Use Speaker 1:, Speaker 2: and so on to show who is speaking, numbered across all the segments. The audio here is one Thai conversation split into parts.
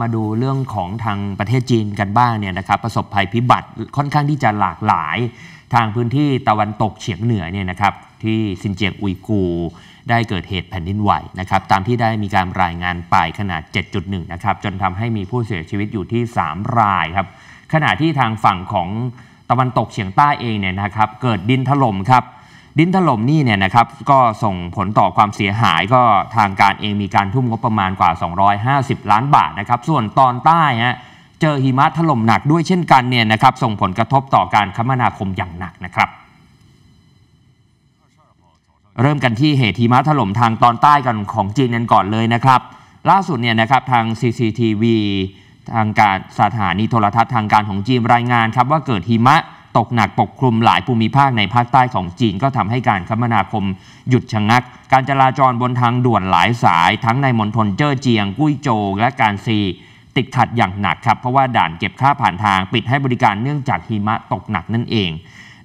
Speaker 1: มาดูเรื่องของทางประเทศจีนกันบ้างเนี่ยนะครับ ประสบภัยพิบัติค่อนข้างที่จะหลากหลาย ทางพื้นที่ตะวันตกเฉียงเหนือเนี่ยนะครับ ที่ซินเจียงอุยกูได้เกิดเหตุแผ่นดินไหวนะครับ ตามที่ได้มีการรายงานไปขนาด7.1นะครับจนทำให้มีผู้เสียชีวิตอยู่ที่ 3 รายครับขณะที่ทางฝั่งของตะวันตกเฉียงใต้เองเนี่ยนะครับ เกิดดินถล่มครับดินถล่มนี่เนี่ยนะครับก็ส่งผลต่อความเสียหายก็ทางการเองมีการทุ่มงบประมาณกว่า 250 ล้านบาทนะครับส่วนตอนใต้ฮะเจอหิมะถล่มหนักด้วยเช่นกันเนี่ยนะครับส่งผลกระทบต่อการคมนาคมอย่างหนักนะครับ เริ่มกันที่เหตุหิมะถล่มทางตอนใต้กันของจีนกันก่อนเลยนะครับล่าสุดเนี่ยนะครับทาง CCTV ทางการสถานีโทรทัศน์ทางการของจีนรายงานครับว่าเกิดหิมะตกหนักปกคลุมหลายภูมิภาคในภาคใต้ของจีนก็ทำให้การคมนาคม หยุดชะงัก การจราจรบนทางด่วนหลายสาย ทั้งในมณฑลเจ้อเจียง กุ้ยโจวและการซีติดขัดอย่างหนักครับ เพราะว่าด่านเก็บค่าผ่านทางปิดให้บริการเนื่องจากหิมะตกหนักนั่นเอง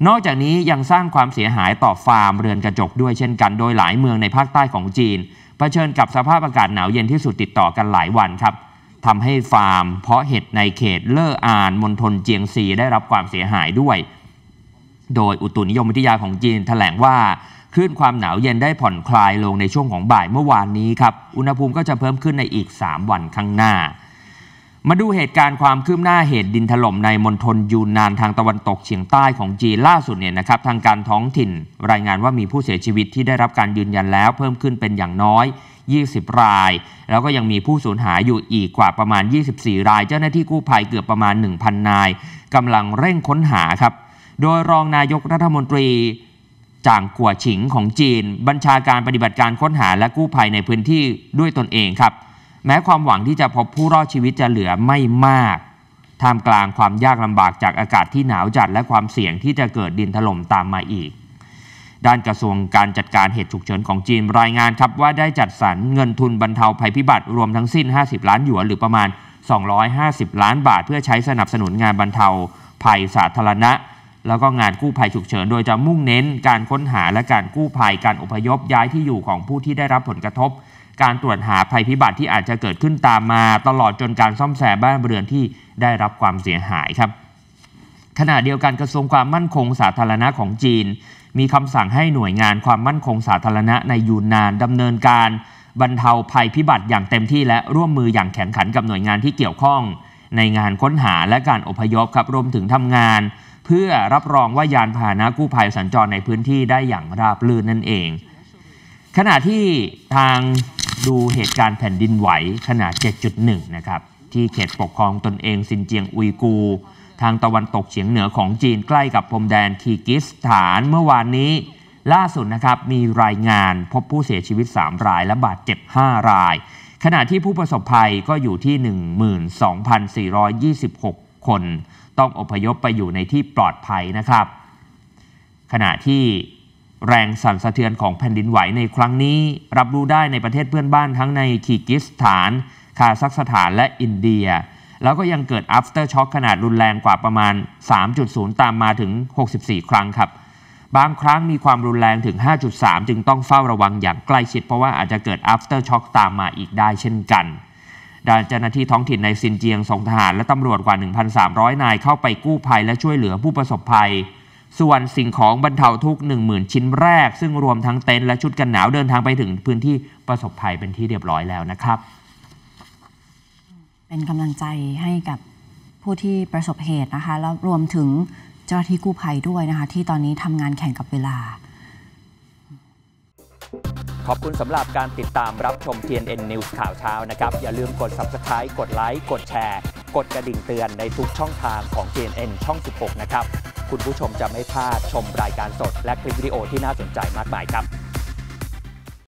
Speaker 1: นอกจากนี้ยังสร้างความเสียหายต่อฟาร์มเรือนกระจกด้วย เช่นกัน โดยหลายเมืองในภาคใต้ของจีนเผชิญกับสภาพอากาศหนาวเย็นที่สุดติดต่อกันหลายวันครับทำให้ฟาร์ม เพาะเห็ดในเขตเล่ออานมณฑลเจียงซีได้รับความเสียหายด้วย โดยอุตุนิยมวิทยาของจีนแถลงว่าคลื่นความหนาวเย็นได้ผ่อนคลายลงในช่วงของบ่ายเมื่อวานนี้ครับ อุณหภูมิก็จะเพิ่มขึ้นในอีก 3 วันข้างหน้า มาดูเหตุการณ์ความคืบหน้าเหตุดินถล่มในมณฑลยูนนานทางตะวันตกเฉียงใต้ของจีนล่าสุดเนี่ยนะครับทางการท้องถิ่นรายงานว่ามีผู้เสียชีวิตที่ได้รับการยืนยันแล้วเพิ่มขึ้นเป็นอย่างน้อย20 ราย แล้วก็ยังมีผู้สูญหายอยู่อีกกว่าประมาณ 24 ราย เจ้าหน้าที่กู้ภัยเกือบประมาณ 1,000 นายกำลังเร่งค้นหาครับ โดยรองนายกรัฐมนตรี จางกัวฉิงของจีน บัญชาการปฏิบัติการค้นหาและกู้ภัยในพื้นที่ด้วยตนเองครับ แม้ความหวังที่จะพบผู้รอดชีวิตจะเหลือไม่มาก ท่ามกลางความยากลำบากจากอากาศที่หนาวจัดและความเสี่ยงที่จะเกิดดินถล่มตามมาอีกด้านกระทรวงการจัดการเหตุฉุกเฉินของจีนรายงานครับว่าได้จัดสรรเงินทุนบรรเทาภัยพิบัติ รวมทั้งสิ้น 50 ล้านหยวนหรือประมาณ 250 ล้านบาท เพื่อใช้สนับสนุนงานบรรเทาภัยสาธารณะ แล้วก็งานกู้ภัยฉุกเฉินโดยจะ มุ่งเน้นการค้นหาและการกู้ภัยการอพยพย้ายที่อยู่ของผู้ที่ได้รับผลกระทบ การตรวจหาภัยพิบัติที่อาจจะเกิดขึ้นตามมา ตลอดจนการซ่อมแซมบ้านเรือนที่ได้รับความเสียหายครับ ขณะเดียวกันกระทรวงความมั่นคงสาธารณะของจีนมีคำสั่งให้หน่วยงานความมั่นคงสาธารณะในยูนนานดำเนินการ บรรเทาภัยพิบัติอย่างเต็มที่และร่วมมืออย่างแข็งขันกับหน่วยงานที่เกี่ยวข้อง ในงานค้นหาและการอพยพครับรวมถึงทำงาน เพื่อรับรองว่ายานพาหนะกู้ภัยสัญจรในพื้นที่ได้อย่างราบรื่นนั่นเอง ขณะที่ทางดูเหตุการณ์แผ่นดินไหวขนาด 7.1 นะครับที่เขตปกครองตนเองซินเจียงอุยกูทางตะวันตกเฉียงเหนือของจีนใกล้กับพรมแดนคีกิสถานเมื่อวานนี้ล่าสุดนะครับมีรายงานพบผู้เสียชีวิต 3 ราย และบาดเจ็บ 5 ราย ขณะที่ผู้ประสบภัยก็อยู่ที่ 12,426 คน ต้องอพยพไปอยู่ในที่ปลอดภัยนะครับ ขณะที่แรงสั่นสะเทือนของแผ่นดินไหวในครั้งนี้ รับรู้ได้ในประเทศเพื่อนบ้านทั้งในคีกิสถาน คาซัคสถานและอินเดียแล้วก็ยังเกิด after shock ขนาดรุนแรงกว่าประมาณ 3.0 ตามมาถึง 64 ครั้งครับ บางครั้งมีความรุนแรงถึง 5.3 จึงต้องเฝ้าระวังอย่างใกล้ชิดเพราะว่าอาจจะเกิด after shock ตามมาอีกได้เช่นกันด้านเจ้าหน้าที่ท้องถิ่นในซินเจียงส่งทหารและตำรวจกว่า 1,300 นายเข้าไปกู้ภัยและช่วยเหลือผู้ประสบภัย ส่วนสิ่งของบรรเทาทุกข์10,000 ชิ้นแรก ซึ่งรวมทั้งเต็นท์และชุดกันหนาวเดินทางไปถึงพื้นที่ประสบภัยเป็นที่เรียบร้อยแล้วนะครับเป็นกำลังใจให้กับผู้ที่ประสบเหตุนะคะแล้วรวมถึงเจ้าหน้าที่กู้ภัยด้วยนะคะ ที่ตอนนี้ทำงานแข่งกับเวลา ขอบคุณสำหรับการติดตามรับชม TNN News ข่าวเช้านะครับ อย่าลืมกด Subscribe กดไลค์ กดแชร์ กดกระดิ่งเตือนในทุกช่องทางของ TNN ช่อง 16 นะครับ คุณผู้ชมจะไม่พลาดชมรายการสดและคลิปวิดีโอที่น่าสนใจมากมายครับ